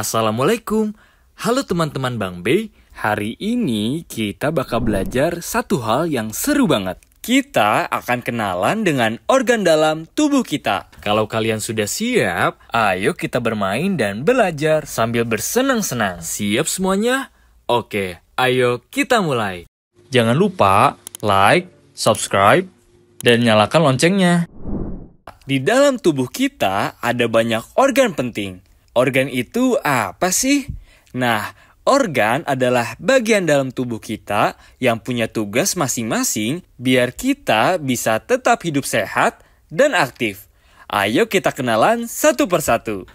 Assalamualaikum. Halo teman-teman Bang B. Hari ini kita bakal belajar satu hal yang seru banget. Kita akan kenalan dengan organ dalam tubuh kita. Kalau kalian sudah siap, ayo kita bermain dan belajar sambil bersenang-senang. Siap semuanya? Oke, ayo kita mulai. Jangan lupa like, subscribe, dan nyalakan loncengnya. Di dalam tubuh kita ada banyak organ penting Organ itu apa sih? Nah, organ adalah bagian dalam tubuh kita yang punya tugas masing-masing biar kita bisa tetap hidup sehat dan aktif. Ayo kita kenalan satu persatu.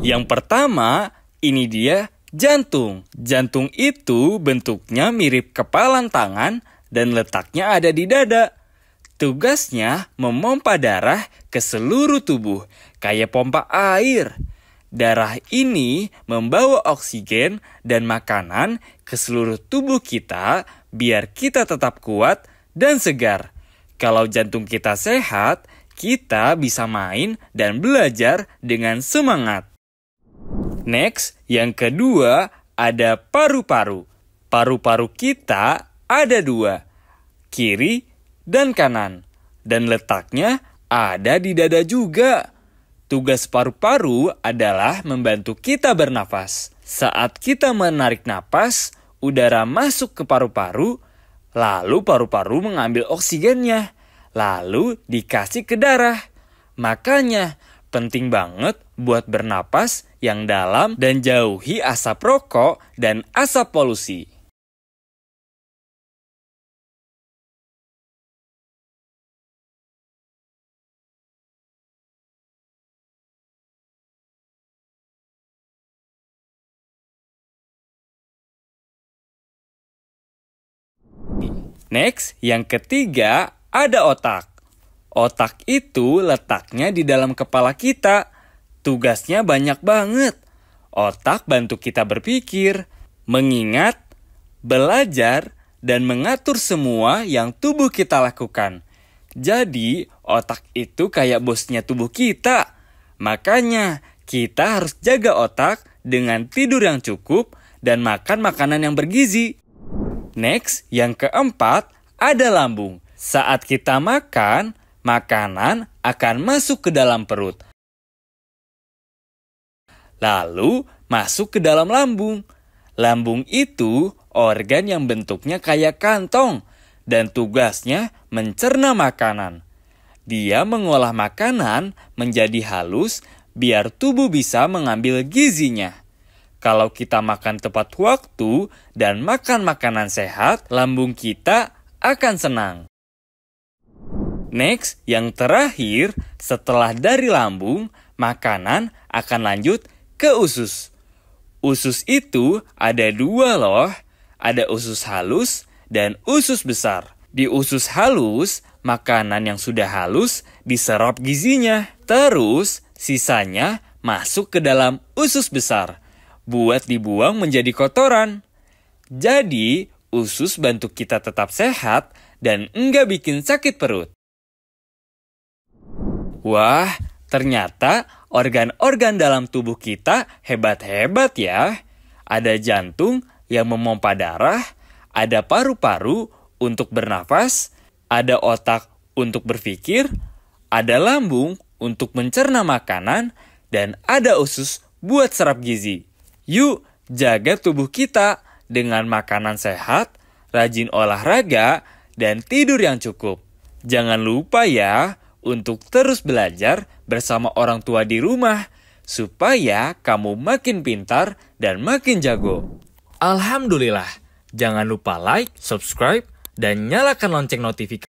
Yang pertama, ini dia jantung. Jantung itu bentuknya mirip kepalan tangan dan letaknya ada di dada. Tugasnya memompa darah ke seluruh tubuh, kayak pompa air. Darah ini membawa oksigen dan makanan ke seluruh tubuh kita biar kita tetap kuat dan segar. Kalau jantung kita sehat, kita bisa main dan belajar dengan semangat. Next, yang kedua ada paru-paru. Paru-paru kita ada dua, kiri dan kanan. Dan letaknya ada di dada juga. Tugas paru-paru adalah membantu kita bernafas. Saat kita menarik napas, udara masuk ke paru-paru, lalu paru-paru mengambil oksigennya, lalu dikasih ke darah. Makanya, penting banget buat bernapas yang dalam dan jauhi asap rokok dan asap polusi. Next, yang ketiga ada otak. Otak itu letaknya di dalam kepala kita. Tugasnya banyak banget. Otak bantu kita berpikir, mengingat, belajar, dan mengatur semua yang tubuh kita lakukan. Jadi, otak itu kayak bosnya tubuh kita. Makanya, kita harus jaga otak dengan tidur yang cukup dan makan makanan yang bergizi. Next, yang keempat, ada lambung. Saat kita makan, makanan akan masuk ke dalam perut. Lalu masuk ke dalam lambung. Lambung itu organ yang bentuknya kayak kantong dan tugasnya mencerna makanan. Dia mengolah makanan menjadi halus biar tubuh bisa mengambil gizinya. Kalau kita makan tepat waktu dan makan makanan sehat, lambung kita akan senang. Next, yang terakhir, setelah dari lambung, makanan akan lanjut ke usus. Usus itu ada dua loh, ada usus halus dan usus besar. Di usus halus, makanan yang sudah halus diserap gizinya. Terus, sisanya masuk ke dalam usus besar buat dibuang menjadi kotoran. Jadi, usus bantu kita tetap sehat dan enggak bikin sakit perut. Wah, ternyata organ-organ dalam tubuh kita hebat-hebat ya. Ada jantung yang memompa darah, ada paru-paru untuk bernafas, ada otak untuk berpikir, ada lambung untuk mencerna makanan, dan ada usus buat serap gizi. Yuk, jaga tubuh kita dengan makanan sehat, rajin olahraga, dan tidur yang cukup. Jangan lupa ya untuk terus belajar bersama orang tua di rumah supaya kamu makin pintar dan makin jago. Alhamdulillah, jangan lupa like, subscribe, dan nyalakan lonceng notifikasi.